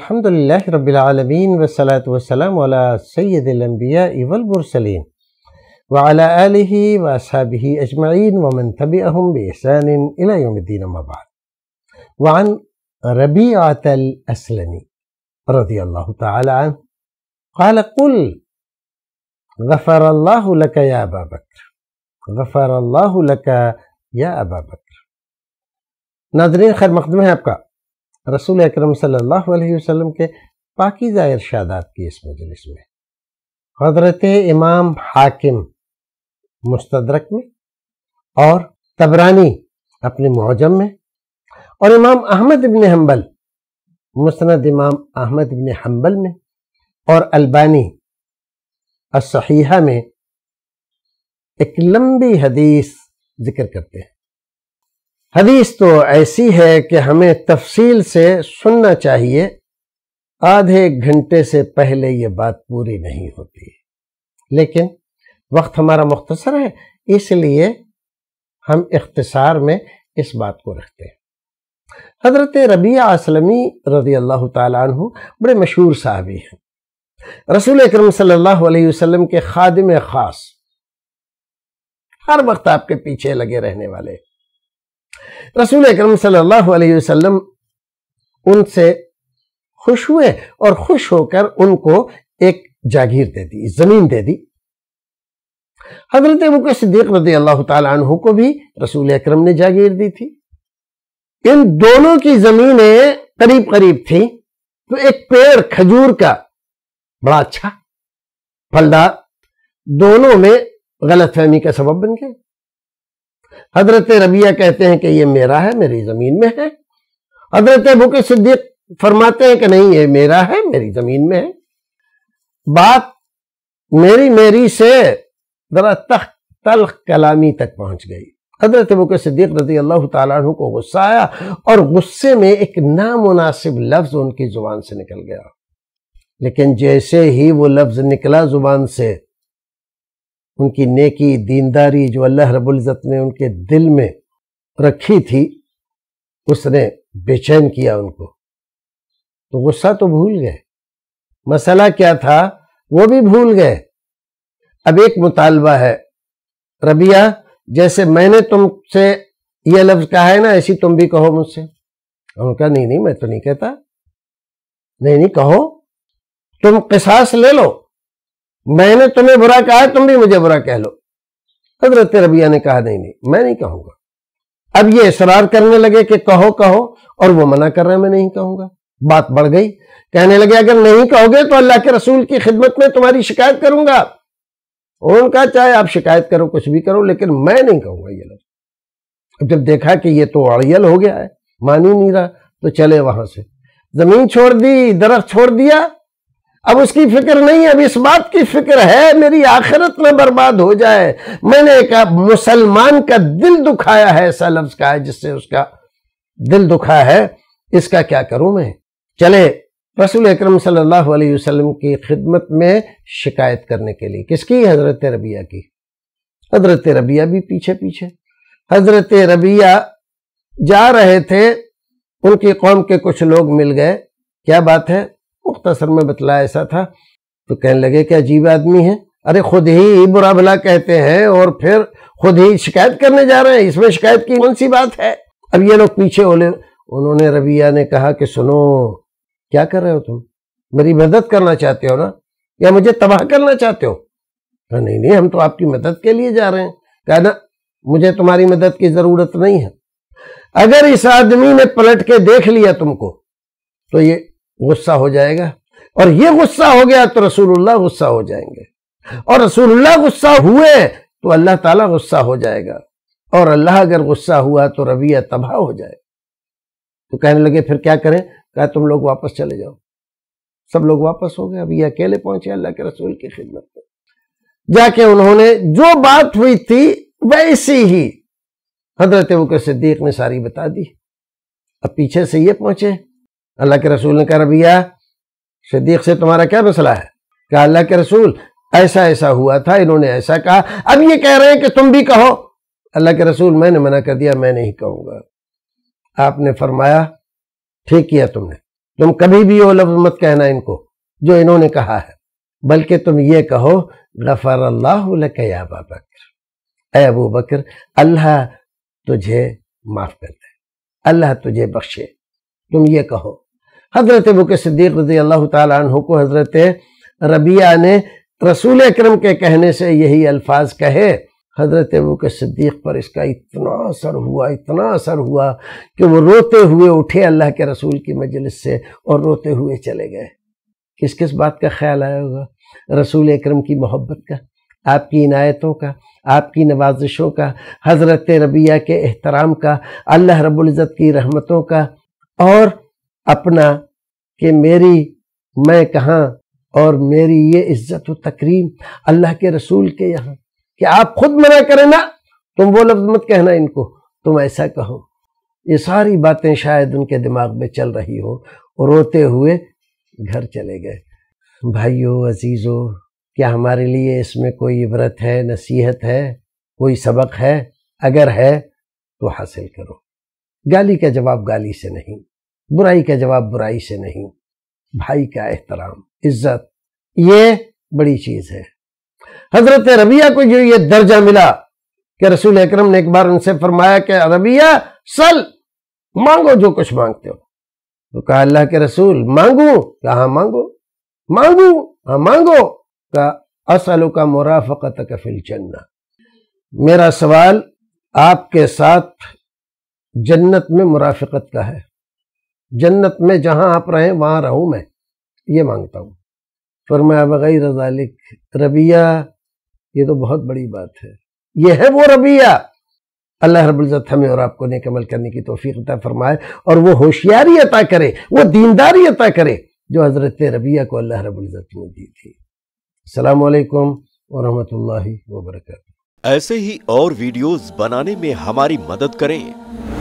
الحمد لله رب العالمين والصلاة والسلام على سيد الأنبياء والمرسلين وعلى آله وأصحابه أجمعين ومن تبعهم بإحسان إلى يوم الدين ما بعد وعن ربيعة الأسلمي رضي الله تعالى عنه قال قل غفر الله لك يا أبا بكر غفر الله لك يا أبا بكر ناظرين خير مقدمة है रसूल अकरम सल्लल्लाहु अलैहि वसल्लम के पाकिज़ा इर्शादात की इस मजलिस में हजरत इमाम हाकिम मुस्तरक में और तबरानी अपने मुजम में और इमाम अहमद इबन हम्बल मुस्ंद इमाम अहमद इबन हम्बल में और अल्बानी असहीहा में एक लंबी हदीस जिक्र करते हैं हदीस तो ऐसी है कि हमें तफसील से सुनना चाहिए आधे घंटे से पहले ये बात पूरी नहीं होती लेकिन वक्त हमारा मुख्तसर है इसलिए हम इख्तसार में इस बात को रखते हैं हजरत रबी असलमी रजी अल्लाह तु बड़े मशहूर साहबी हैं रसूल अक्रम सम के खादम ख़ास हर वक्त आपके पीछे लगे रहने वाले रसूल अक्रम सल्लल्लाहु उनसे खुश हुए और खुश होकर उनको एक जागीर दे दी जमीन दे दी हजरत मुकर सिद्दीक रदी अल्लाह तु को भी रसूल अक्रम ने जागीर दी थी इन दोनों की जमीनें करीब करीब थी तो एक पेड़ खजूर का बड़ा अच्छा फलदार दोनों में गलतफहमी का सबब बन गया हजरत रबिया कहते हैं कि ये मेरा है मेरी जमीन में है हजरत भूख सिद्दीक फरमाते हैं कि नहीं ये मेरा है मेरी जमीन में है बात मेरी मेरी से जरा तख तलख कलामी तक पहुंच गई हजरत बुक सिद्दीक रजी अल्लाह तु को गुस्सा आया और गुस्से में एक नामुनासिब लफ्ज उनकी जुबान से निकल गया लेकिन जैसे ही वो लफ्ज निकला जुबान से उनकी नेकी दीनदारी जो अल्लाह रबुल्ज़त ने उनके दिल में रखी थी उसने बेचैन किया उनको तो गुस्सा तो भूल गए मसला क्या था वो भी भूल गए अब एक मुतालबा है रबिया जैसे मैंने तुमसे यह लफ्ज कहा है ना ऐसी तुम भी कहो मुझसे उनका कहा नहीं नहीं मैं तो नहीं कहता नहीं नहीं कहो तुम किसास ले लो मैंने तुम्हें बुरा कहा तुम भी मुझे बुरा कह लो हजरत रबिया ने कहा नहीं नहीं मैं नहीं कहूंगा अब ये इसरार करने लगे कि कहो कहो और वो मना कर रहे हैं मैं नहीं कहूंगा बात बढ़ गई कहने लगे अगर नहीं कहोगे तो अल्लाह के रसूल की खिदमत में तुम्हारी शिकायत करूंगा उनका चाहे आप शिकायत करो कुछ भी करो लेकिन मैं नहीं कहूंगा ये अब जब देखा कि ये तो अड़ियल हो गया है मान ही नहीं रहा तो चले वहां से जमीन छोड़ दी दरख्त छोड़ दिया अब उसकी फिक्र नहीं अब इस बात की फिक्र है मेरी आखिरत में बर्बाद हो जाए मैंने एक मुसलमान का दिल दुखाया है ऐसा लफ्ज का है जिससे उसका दिल दुखा है इसका क्या करूं मैं चले रसूल अक्रम सल्लाम की खिदमत में शिकायत करने के लिए किसकी हजरत रबिया की हजरत रबिया भी पीछे पीछे हजरत रबिया जा रहे थे उनकी कौम के कुछ लोग मिल गए क्या बात है मुख्तसर में बतला ऐसा था तो कहने लगे कि अजीब आदमी है अरे खुद ही बुरा भला कहते हैं और फिर खुद ही शिकायत करने जा रहे हैं इसमें शिकायत की कौन सी बात है अब ये लोग पीछे होले उन्होंने रबिया ने कहा कि सुनो क्या कर रहे हो तुम मेरी मदद करना चाहते हो ना या मुझे तबाह करना चाहते हो कहा नहीं नहीं हम तो आपकी मदद के लिए जा रहे हैं कहा ना मुझे तुम्हारी मदद की जरूरत नहीं है अगर इस आदमी ने पलट के देख लिया तुमको तो ये गुस्सा हो जाएगा और ये गुस्सा हो गया तो रसूलुल्लाह गुस्सा हो जाएंगे और रसूलुल्लाह गुस्सा हुए तो अल्लाह ताला गुस्सा हो जाएगा और अल्लाह अगर गुस्सा हुआ तो रविया तबाह हो जाए तो कहने लगे फिर क्या करें कहा तुम लोग वापस चले जाओ सब लोग वापस हो गए अभी अकेले पहुंचे अल्लाह के रसूल की खिदमत में जाके उन्होंने जो बात हुई थी वैसी ही हजरत वक्र सिद्दीक ने सारी बता दी अब पीछे से ये पहुंचे अल्लाह के रसूल ने कहा रबिया शदीक से तुम्हारा क्या मसला है क्या अल्लाह के रसूल ऐसा ऐसा हुआ था इन्होंने ऐसा कहा अब ये कह रहे हैं कि तुम भी कहो अल्लाह के रसूल मैंने मना कर दिया मैं नहीं कहूँगा आपने फरमाया ठीक किया तुमने तुम कभी भी वो लफ्ज मत कहना इनको जो इन्होंने कहा है बल्कि तुम ये कहो गफर अल्लाह या बकर ए अबू बकर अल्लाह तुझे माफ़ कर दे अल्लाह तुझे बख्शे तुम ये कहो हजरत बुक सिद्दीक रजी अल्लाह तु को हजरत रबिया ने रसूल अक्रम के कहने से यही अल्फाज कहे हजरत बुक सिद्दीक पर इसका इतना असर हुआ इतना असर हुआ कि वो रोते हुए उठे अल्लाह के रसूल की मजलिस से और रोते हुए चले गए किस किस बात का ख्याल आया होगा रसूल अक्रम की मोहब्बत का आपकी इनायतों का आपकी नवाजिशों का हज़रत रबिया के एहतराम का अल्लाह रबुल्ज़त की रहमतों का और अपना कि मेरी मैं कहाँ और मेरी ये इज्जत व तकरीम अल्लाह के रसूल के यहाँ कि आप खुद मना करें ना तुम वो लफ्ज मत कहना इनको तुम ऐसा कहो ये सारी बातें शायद उनके दिमाग में चल रही हो और रोते हुए घर चले गए भाइयों अजीज़ों क्या हमारे लिए इसमें कोई इबरत है नसीहत है कोई सबक है अगर है तो हासिल करो गाली का जवाब गाली से नहीं बुराई का जवाब बुराई से नहीं भाई का एहतराम इज्जत ये बड़ी चीज है हजरत रबिया को जो ये दर्जा मिला कि रसूल अक्रम ने एक बार उनसे फरमाया कि रबिया सल मांगो जो कुछ मांगते हो तो कहा अल्लाह के रसूल मांगू कहा हाँ, मांगो मांगू हाँ मांगो कहा असलो का मुराफकत कफिल चन्ना मेरा सवाल आपके साथ जन्नत में मुराफकत का है जन्नत में जहाँ आप रहें वहाँ रहूँ मैं ये मांगता हूँ फरमाया बग़ैर रजालिक रबिया ये तो बहुत बड़ी बात है ये है वो रबिया अल्लाह रबुल्ज़त हमें और आपको नेकमल करने की तोफ़ी अता फरमाए और वो होशियारी अता करे वो दीनदारी अता करे जो हज़रत रबिया को अल्लाह रबुल्ज़त ने दी थी अलकुम वरम वबरकatuh ऐसे ही और वीडियोस बनाने में हमारी मदद करें